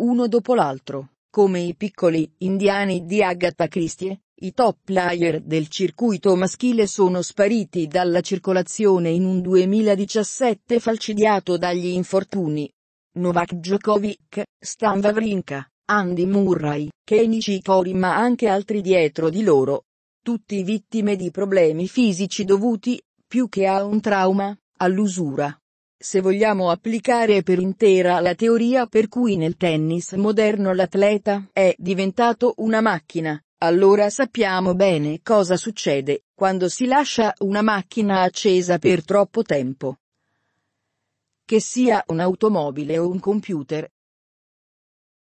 uno dopo l'altro, come i piccoli indiani di Agatha Christie, i top player del circuito maschile sono spariti dalla circolazione in un 2017 falcidiato dagli infortuni. Novak Djokovic, Stan Wawrinka, Andy Murray, Kenichi Kori ma anche altri dietro di loro. Tutti vittime di problemi fisici dovuti, più che a un trauma, all'usura, se vogliamo applicare per intera la teoria per cui nel tennis moderno l'atleta è diventato una macchina, allora sappiamo bene cosa succede quando si lascia una macchina accesa per troppo tempo. Che sia un'automobile o un computer,